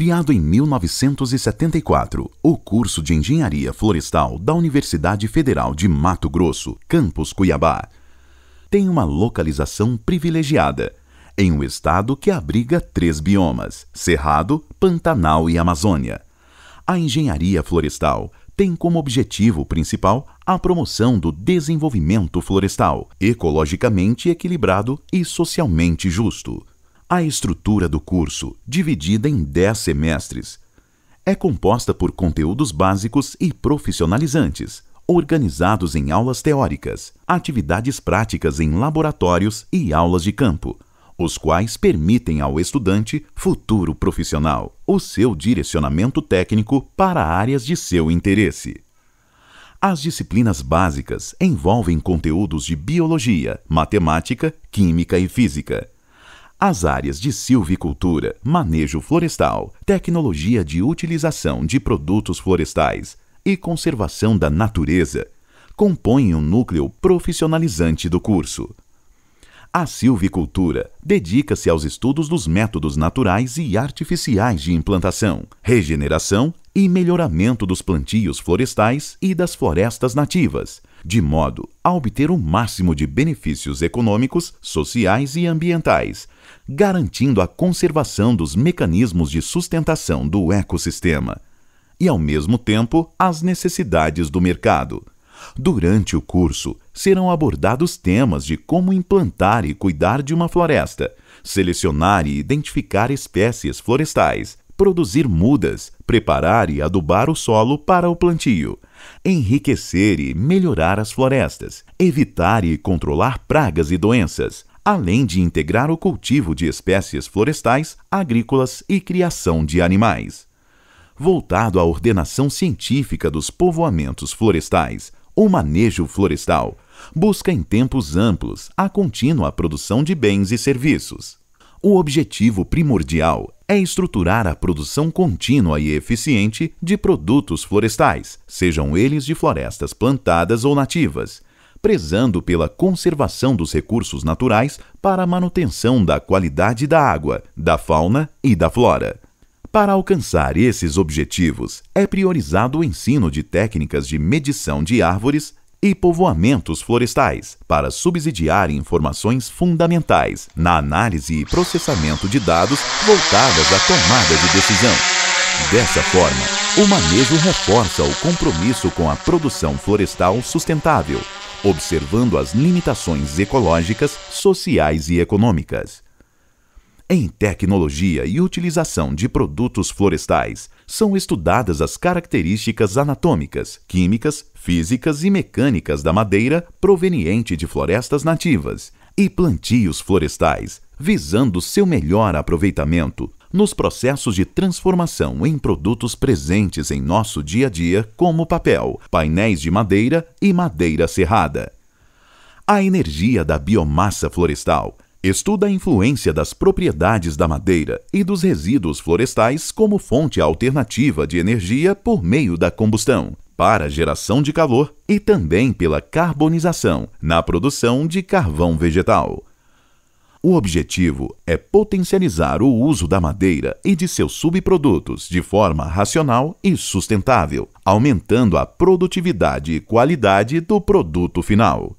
Criado em 1974, o curso de Engenharia Florestal da Universidade Federal de Mato Grosso, campus Cuiabá, tem uma localização privilegiada, em um estado que abriga três biomas: Cerrado, Pantanal e Amazônia. A engenharia florestal tem como objetivo principal a promoção do desenvolvimento florestal, ecologicamente equilibrado e socialmente justo a estrutura do curso, dividida em 10 semestres, é composta por conteúdos básicos e profissionalizantes, organizados em aulas teóricas, atividades práticas em laboratórios e aulas de campo, os quais permitem ao estudante, futuro profissional, o seu direcionamento técnico para áreas de seu interesse. As disciplinas básicas envolvem conteúdos de biologia, matemática, química e física as áreas de silvicultura, manejo florestal, tecnologia de utilização de produtos florestais e conservação da natureza compõem o um núcleo profissionalizante do curso. A silvicultura dedica-se aos estudos dos métodos naturais e artificiais de implantação, regeneração e melhoramento dos plantios florestais e das florestas nativas, de modo a obter o máximo de benefícios econômicos, sociais e ambientais, garantindo a conservação dos mecanismos de sustentação do ecossistema e, ao mesmo tempo, as necessidades do mercado. Durante o curso, serão abordados temas de como implantar e cuidar de uma floresta, selecionar e identificar espécies florestais, produzir mudas, preparar e adubar o solo para o plantio, enriquecer e melhorar as florestas, evitar e controlar pragas e doenças, além de integrar o cultivo de espécies florestais, agrícolas e criação de animais. Voltado à ordenação científica dos povoamentos florestais, o manejo florestal busca em tempos amplos a contínua produção de bens e serviços. O objetivo primordial é estruturar a produção contínua e eficiente de produtos florestais, sejam eles de florestas plantadas ou nativas, prezando pela conservação dos recursos naturais para a manutenção da qualidade da água, da fauna e da flora. Para alcançar esses objetivos, é priorizado o ensino de técnicas de medição de árvores e povoamentos florestais, para subsidiar informações fundamentais na análise e processamento de dados voltadas à tomada de decisão. Dessa forma, o manejo reforça o compromisso com a produção florestal sustentável, observando as limitações ecológicas, sociais e econômicas. Em tecnologia e utilização de produtos florestais, são estudadas as características anatômicas, químicas, físicas e mecânicas da madeira proveniente de florestas nativas e plantios florestais, visando seu melhor aproveitamento nos processos de transformação em produtos presentes em nosso dia a dia, como papel, painéis de madeira e madeira serrada. A energia da biomassa florestal Estuda a influência das propriedades da madeira e dos resíduos florestais como fonte alternativa de energia por meio da combustão, para geração de calor e também pela carbonização na produção de carvão vegetal. O objetivo é potencializar o uso da madeira e de seus subprodutos de forma racional e sustentável, aumentando a produtividade e qualidade do produto final.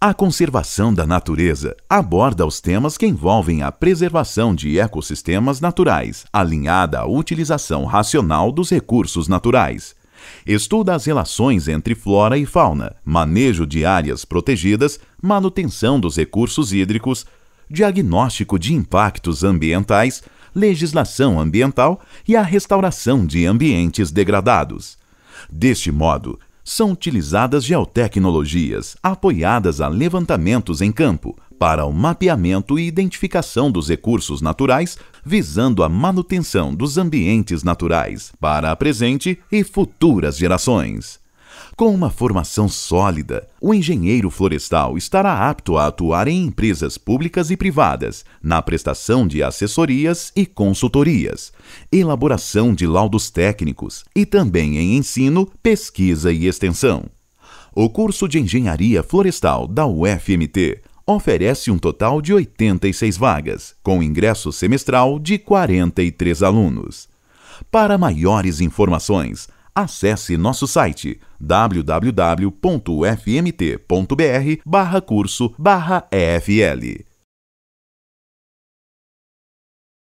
A conservação da natureza aborda os temas que envolvem a preservação de ecossistemas naturais, alinhada à utilização racional dos recursos naturais. Estuda as relações entre flora e fauna, manejo de áreas protegidas, manutenção dos recursos hídricos, diagnóstico de impactos ambientais, legislação ambiental e a restauração de ambientes degradados. Deste modo, são utilizadas geotecnologias apoiadas a levantamentos em campo para o mapeamento e identificação dos recursos naturais, visando a manutenção dos ambientes naturais para a presente e futuras gerações. Com uma formação sólida, o engenheiro florestal estará apto a atuar em empresas públicas e privadas, na prestação de assessorias e consultorias, elaboração de laudos técnicos e também em ensino, pesquisa e extensão. O curso de Engenharia Florestal da UFMT oferece um total de 86 vagas, com ingresso semestral de 43 alunos. Para maiores informações, acesse nosso site www.fmt.br/curso/EFL.